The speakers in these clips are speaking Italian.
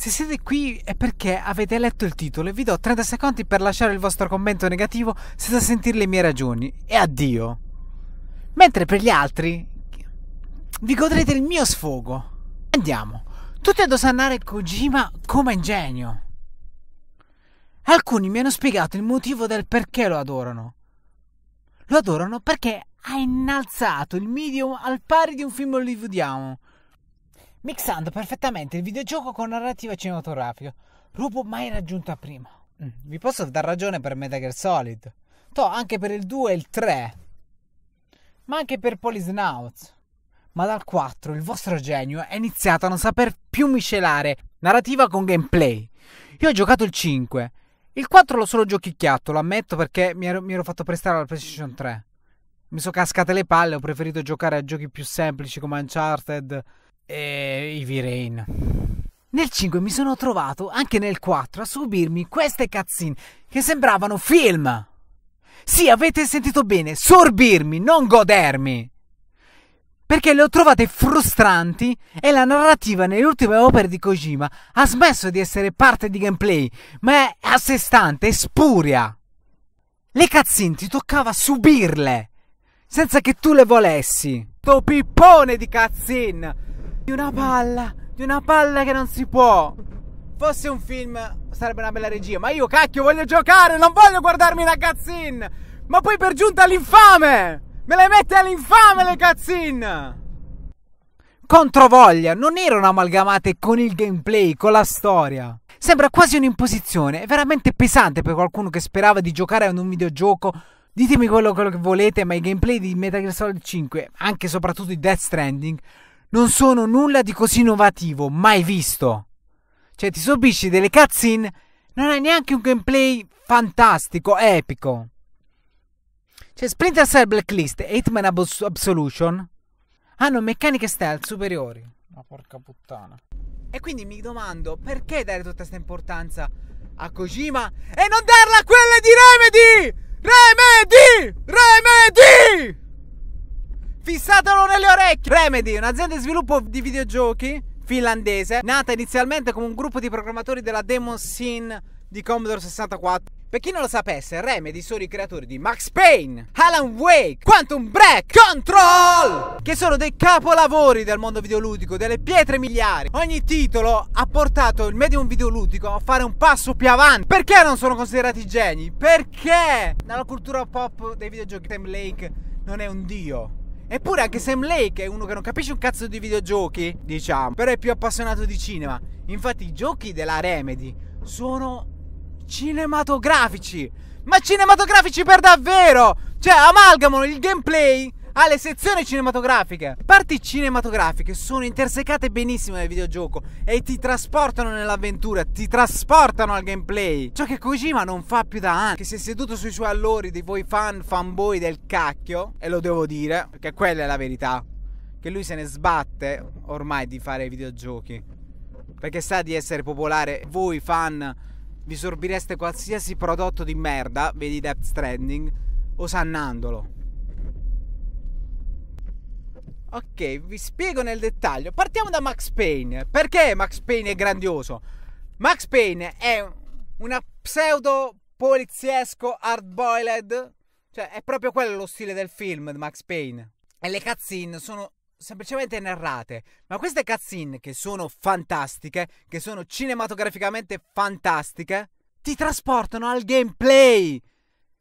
Se siete qui è perché avete letto il titolo e vi do 30 secondi per lasciare il vostro commento negativo senza sentire le mie ragioni. E addio. Mentre per gli altri vi godrete il mio sfogo. Andiamo. Tutti ad osannare Kojima come genio. Alcuni mi hanno spiegato il motivo del perché lo adorano. Lo adorano perché ha innalzato il medium al pari di un film hollywoodiano mixando perfettamente il videogioco con narrativa cinematografica, rubo mai raggiunta prima. Mm, vi posso dar ragione per Metal Gear Solid, to anche per il 2 e il 3, ma anche per Polisnauts. Ma dal 4 il vostro genio è iniziato a non saper più miscelare narrativa con gameplay. Io ho giocato il 5. Il 4 l'ho solo giochicchiato, lo ammetto perché mi ero, mi ero fatto prestare la PlayStation 3. Mi sono cascate le palle, ho preferito giocare a giochi più semplici come Uncharted, e Ivy Rain. Nel 5 mi sono trovato, anche nel 4, a subirmi queste cazzine che sembravano film. Sì, avete sentito bene, sorbirmi, non godermi. Perché le ho trovate frustranti e la narrativa nelle ultime opere di Kojima ha smesso di essere parte di gameplay, ma è a sé stante, è spuria. Le cazzine ti toccava subirle, senza che tu le volessi. To pippone di cazzine! Di una palla, di una palla che non si può. Fosse un film sarebbe una bella regia, ma io cacchio voglio giocare, non voglio guardarmi la cazzin. Ma poi per giunta l'infame! Me le mette all'infame le cazzin! Controvoglia, non erano amalgamate con il gameplay, con la storia. Sembra quasi un'imposizione, è veramente pesante per qualcuno che sperava di giocare ad un videogioco. Ditemi quello, quello che volete, ma i gameplay di Metal Gear Solid 5, anche e soprattutto di Death Stranding, non sono nulla di così innovativo, mai visto. Cioè, ti subisci delle cutscene, non hai neanche un gameplay fantastico, epico. Cioè, Splinter Cell Blacklist e Hitman Abs- Absolution hanno meccaniche stealth superiori. Ma porca puttana. E quindi mi domando, perché dare tutta questa importanza a Kojima e non darla a quelle di Remedy? Remedy! Remedy! Fissatelo nelle orecchie! Remedy, un'azienda di sviluppo di videogiochi finlandese, nata inizialmente come un gruppo di programmatori della Demon Scene di Commodore 64. Per chi non lo sapesse, Remedy sono i creatori di Max Payne, Alan Wake, Quantum Break, Control, che sono dei capolavori del mondo videoludico, delle pietre miliari. Ogni titolo ha portato il medium videoludico a fare un passo più avanti. Perché non sono considerati geni? Perché nella cultura pop dei videogiochi Tim Lake non è un dio, Eppure anche Sam Lake è uno che non capisce un cazzo di videogiochi, diciamo, però è più appassionato di cinema. Infatti i giochi della Remedy sono cinematografici. Ma cinematografici per davvero! Cioè, amalgamano il gameplay alle sezioni cinematografiche. Parti cinematografiche sono intersecate benissimo nel videogioco e ti trasportano nell'avventura, ti trasportano al gameplay. Ciò che Kojima non fa più da anni, che si è seduto sui suoi allori di voi fan, fanboy del cacchio, e lo devo dire, perché quella è la verità, che lui se ne sbatte ormai di fare i videogiochi, perché sa di essere popolare, voi fan vi sorbireste qualsiasi prodotto di merda, vedi Death Stranding, osannandolo. Ok, vi spiego nel dettaglio. Partiamo da Max Payne. Perché Max Payne è grandioso? Max Payne è una pseudo poliziesco hardboiled. Cioè, è proprio quello lo stile del film Max Payne. E le cutscene sono semplicemente narrate. Ma queste cutscene, che sono fantastiche, che sono cinematograficamente fantastiche, ti trasportano al gameplay.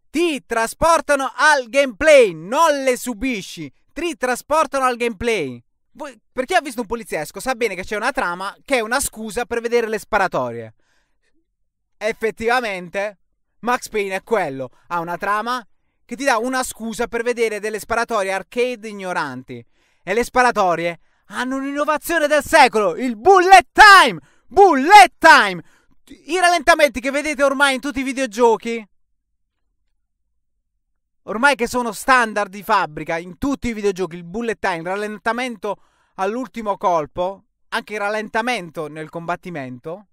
Ti trasportano al gameplay, non le subisci, trasportano al gameplay. per chi ha visto un poliziesco sa bene che c'è una trama che è una scusa per vedere le sparatorie. Effettivamente, Max Payne è quello. Ha una trama che ti dà una scusa per vedere delle sparatorie arcade ignoranti. E le sparatorie hanno un'innovazione del secolo, il bullet time! Bullet time! I rallentamenti che vedete ormai in tutti i videogiochi ormai che sono standard di fabbrica in tutti i videogiochi, il bullet time, il rallentamento all'ultimo colpo, anche il rallentamento nel combattimento,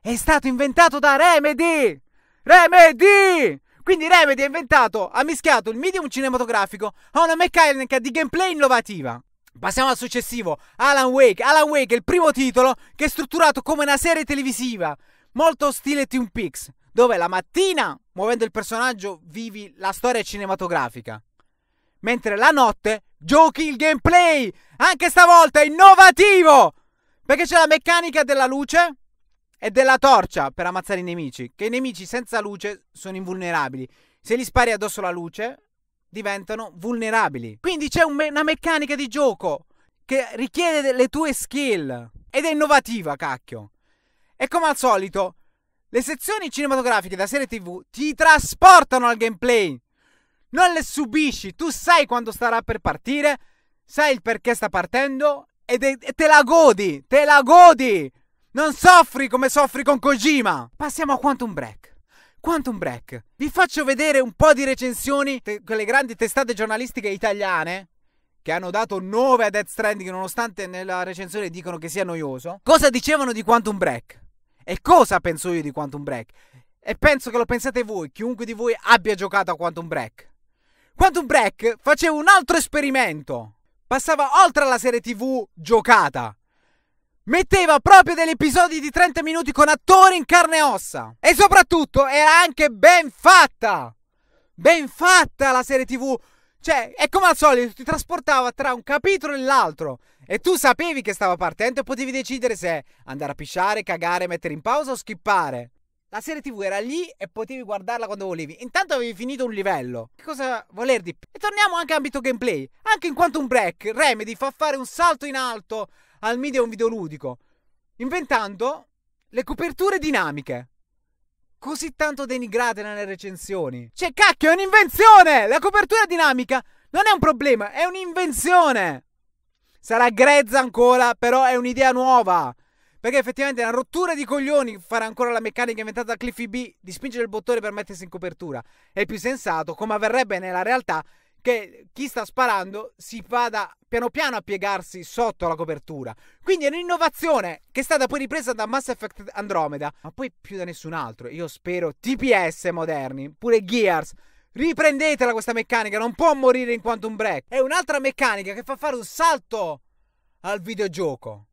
è stato inventato da Remedy! Remedy! Quindi Remedy ha inventato, ha mischiato il medium cinematografico a una meccanica di gameplay innovativa. Passiamo al successivo, Alan Wake. Alan Wake è il primo titolo che è strutturato come una serie televisiva, molto stile Twin Peaks dove la mattina, muovendo il personaggio, vivi la storia cinematografica, mentre la notte giochi il gameplay, anche stavolta è innovativo, perché c'è la meccanica della luce e della torcia per ammazzare i nemici, che i nemici senza luce sono invulnerabili. Se li spari addosso la luce, diventano vulnerabili. Quindi c'è un me- una meccanica di gioco che richiede le tue skill ed è innovativa, cacchio. E come al solito, le sezioni cinematografiche da serie TV ti trasportano al gameplay. Non le subisci, tu sai quando starà per partire, sai il perché sta partendo e te la godi, te la godi. Non soffri come soffri con Kojima. Passiamo a Quantum Break. Quantum Break. Vi faccio vedere un po' di recensioni, quelle grandi testate giornalistiche italiane che hanno dato 9 a Death Stranding nonostante nella recensione dicono che sia noioso. Cosa dicevano di Quantum Break? E cosa penso io di Quantum Break? E penso che lo pensate voi, chiunque di voi abbia giocato a Quantum Break. Quantum Break faceva un altro esperimento. Passava oltre alla serie TV giocata. Metteva proprio degli episodi di 30 minuti con attori in carne e ossa. E soprattutto era anche ben fatta. Ben fatta la serie TV. Cioè, è come al solito, ti trasportava tra un capitolo e l'altro. E tu sapevi che stava partendo e potevi decidere se andare a pisciare, cagare, mettere in pausa o skippare. La serie TV era lì e potevi guardarla quando volevi. Intanto avevi finito un livello. Che cosa voler di più? E torniamo anche a ambito gameplay. Anche in quanto un break, Remedy fa fare un salto in alto al media un videoludico, inventando le coperture dinamiche. Così tanto denigrate nelle recensioni. Cioè, cacchio, è un'invenzione! La copertura dinamica non è un problema, è un'invenzione! Sarà grezza ancora, però è un'idea nuova. Perché effettivamente è una rottura di coglioni fare ancora la meccanica inventata da Cliffy B di spingere il bottone per mettersi in copertura. È più sensato, come avverrebbe nella realtà, che chi sta sparando si vada piano piano a piegarsi sotto la copertura. Quindi è un'innovazione che è stata poi ripresa da Mass Effect Andromeda, ma poi più da nessun altro. Io spero TPS moderni, pure Gears, Riprendetela questa meccanica, non può morire in Quantum Break. È un'altra meccanica che fa fare un salto al videogioco.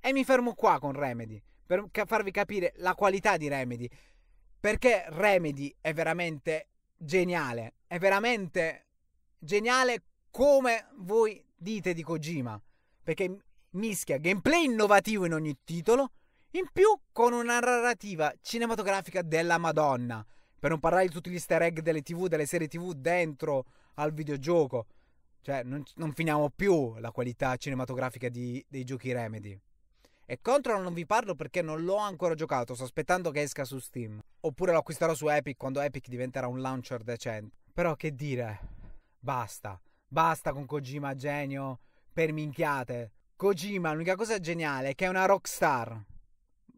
E mi fermo qua con Remedy, per farvi capire la qualità di Remedy. Perché Remedy è veramente geniale. È veramente geniale come voi dite di Kojima. Perché mischia gameplay innovativo in ogni titolo, in più con una narrativa cinematografica della Madonna. Per non parlare di tutti gli easter egg delle tv, delle serie tv dentro al videogioco. Cioè, non, non finiamo più la qualità cinematografica di, dei giochi Remedy. E Control non vi parlo perché non l'ho ancora giocato, sto aspettando che esca su Steam. Oppure lo acquisterò su Epic quando Epic diventerà un launcher decente. Però che dire, basta. Basta con Kojima genio per minchiate. Kojima, l'unica cosa geniale è che è una rockstar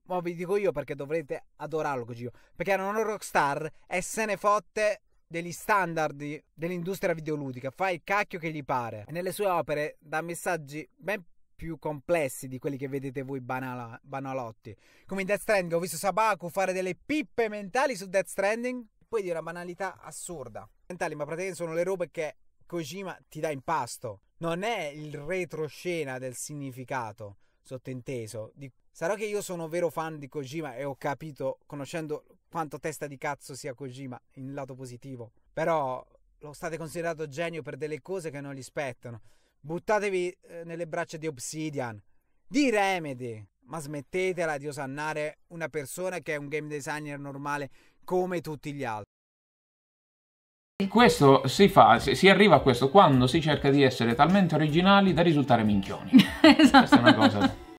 ma vi dico io perché dovrete adorarlo Kojiro, perché era una rockstar e se ne fotte degli standard dell'industria videoludica, fa il cacchio che gli pare. E nelle sue opere dà messaggi ben più complessi di quelli che vedete voi banala, banalotti. Come in Death Stranding ho visto Sabaku fare delle pippe mentali su Death Stranding, poi di una banalità assurda. Mentali, ma praticamente sono le robe che Kojima ti dà in pasto. Non è il retroscena del significato, sottinteso, di Sarà che io sono vero fan di Kojima e ho capito, conoscendo quanto testa di cazzo sia Kojima, in lato positivo. Però lo state considerato genio per delle cose che non gli spettano. Buttatevi eh, nelle braccia di Obsidian, di Remedy. Ma smettetela di osannare una persona che è un game designer normale come tutti gli altri. Questo si fa, si arriva a questo quando si cerca di essere talmente originali da risultare minchioni. esatto. Questa è una cosa.